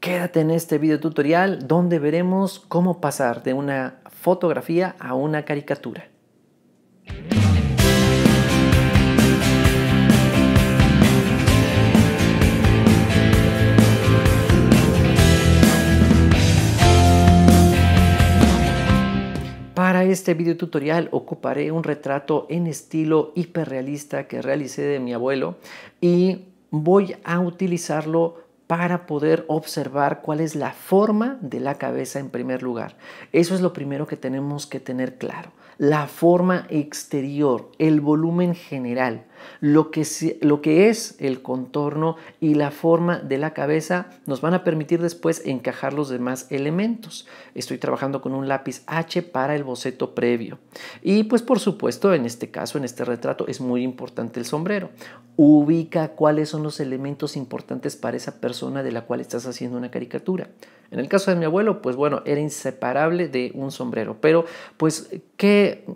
Quédate en este video tutorial donde veremos cómo pasar de una fotografía a una caricatura. Para este video tutorial ocuparé un retrato en estilo hiperrealista que realicé de mi abuelo y voy a utilizarlo para poder observar cuál es la forma de la cabeza en primer lugar. Eso es lo primero que tenemos que tener claro. La forma exterior, el volumen general, lo que, es el contorno y la forma de la cabeza nos van a permitir después encajar los demás elementos. Estoy trabajando con un lápiz H para el boceto previo. Y pues por supuesto, en este caso, en este retrato, es muy importante el sombrero ubica cuáles son los elementos importantes para esa persona de la cual estás haciendo una caricatura. En el caso de mi abuelo, pues bueno, era inseparable de un sombrero, pero pues, ¿qué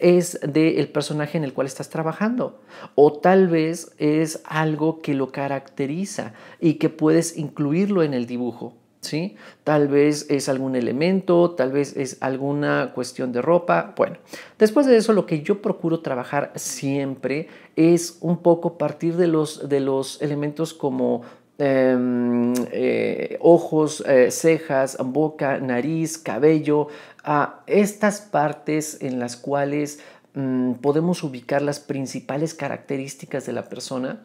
es del personaje en el cual estás trabajando? O tal vez es algo que lo caracteriza y que puedes incluirlo en el dibujo. ¿sí? Tal vez es algún elemento, tal vez es alguna cuestión de ropa. Bueno, después de eso lo que yo procuro trabajar siempre es un poco partir de los, de los elementos como em, eh, ojos, eh, cejas, boca, nariz, cabello, a estas partes en las cuales mm, podemos ubicar las principales características de la persona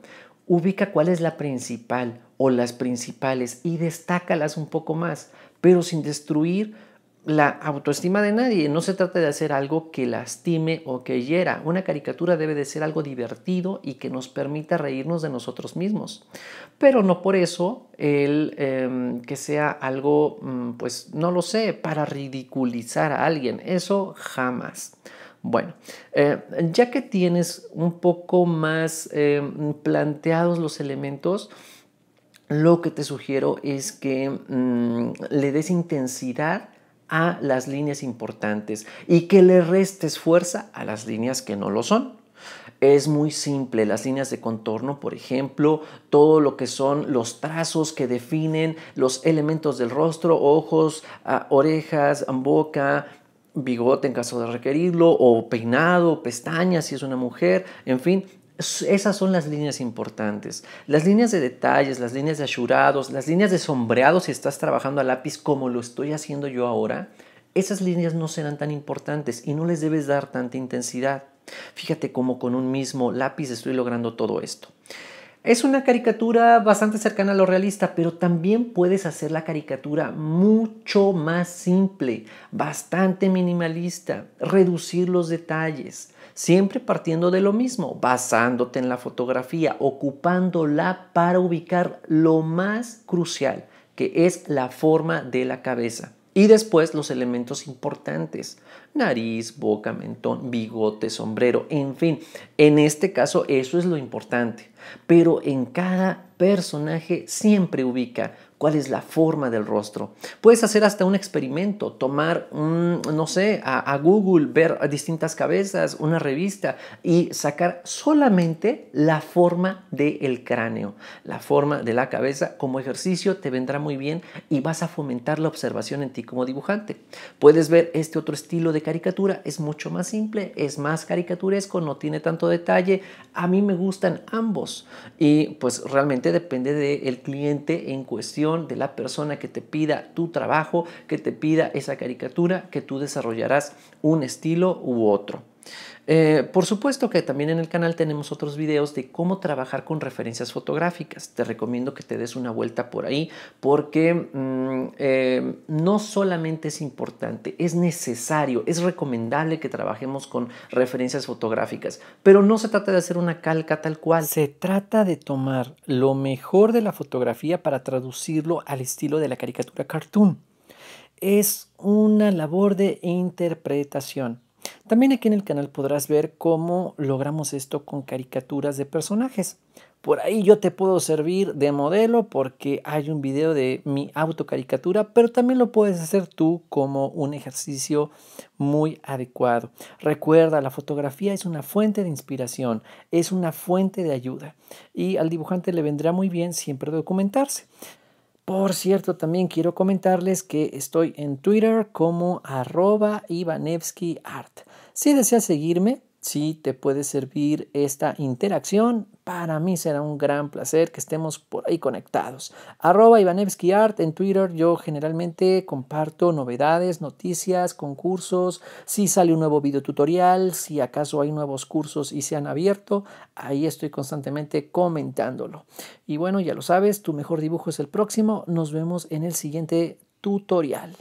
ubica cuál es la principal o las principales y destácalas un poco más, pero sin destruir la autoestima de nadie. No se trata de hacer algo que lastime o que hiera. Una caricatura debe de ser algo divertido y que nos permita reírnos de nosotros mismos. Pero no por eso el em, que sea algo, mm, pues no lo sé, para ridiculizar a alguien. Eso jamás. Bueno, eh, ya que tienes un poco más eh, planteados los elementos, lo que te sugiero es que mm, le des intensidad a las líneas importantes y que le restes fuerza a las líneas que no lo son. Es muy simple, las líneas de contorno, por ejemplo, todo lo que son los trazos que definen los elementos del rostro, ojos, ah, orejas, boca, bigote en caso de requerirlo, o peinado, pestañas si es una mujer, en fin, esas son las líneas importantes. Las líneas de detalles, las líneas de asurados, las líneas de sombreado si estás trabajando a lápiz como lo estoy haciendo yo ahora, esas líneas no serán tan importantes y no les debes dar tanta intensidad. Fíjate cómo con un mismo lápiz estoy logrando todo esto. Es una caricatura bastante cercana a lo realista, pero también puedes hacer la caricatura mucho más simple, bastante minimalista, reducir los detalles, siempre partiendo de lo mismo, basándote en la fotografía, ocupándola para ubicar lo más crucial, que es la forma de la cabeza. Y después los elementos importantes, nariz, boca, mentón, bigote, sombrero, en fin. En este caso eso es lo importante. Pero en cada personaje siempre ubica cuál es la forma del rostro. Puedes hacer hasta un experimento, tomar, un, no sé, a, Google, ver distintas cabezas, una revista y sacar solamente la forma del cráneo, la forma de la cabeza como ejercicio te vendrá muy bien y vas a fomentar la observación en ti como dibujante. Puedes ver este otro estilo de caricatura, es mucho más simple, es más caricaturesco, no tiene tanto detalle. A mí me gustan ambos y pues realmente depende del cliente en cuestión de la persona que te pida tu trabajo, que te pida esa caricatura, que tú desarrollarás un estilo u otro. Eh, por supuesto que también en el canal tenemos otros videos de cómo trabajar con referencias fotográficas. Te recomiendo que te des una vuelta por ahí porque mm, eh, no solamente es importante, es necesario, es recomendable que trabajemos con referencias fotográficas, pero no se trata de hacer una calca tal cual. Se trata de tomar lo mejor de la fotografía para traducirlo al estilo de la caricatura cartoon. Es una labor de interpretación también aquí en el canal podrás ver cómo logramos esto con caricaturas de personajes. Por ahí yo te puedo servir de modelo porque hay un video de mi autocaricatura, pero también lo puedes hacer tú como un ejercicio muy adecuado. Recuerda, la fotografía es una fuente de inspiración, es una fuente de ayuda y al dibujante le vendrá muy bien siempre documentarse. Por cierto, también quiero comentarles que estoy en Twitter como arroba Ivanevsky Art. Si deseas seguirme, si te puede servir esta interacción, para mí será un gran placer que estemos por ahí conectados. Arroba Ivanevsky Art en Twitter. Yo generalmente comparto novedades, noticias, concursos. Si sale un nuevo video tutorial, si acaso hay nuevos cursos y se han abierto, ahí estoy constantemente comentándolo. Y bueno, ya lo sabes, tu mejor dibujo es el próximo. Nos vemos en el siguiente tutorial.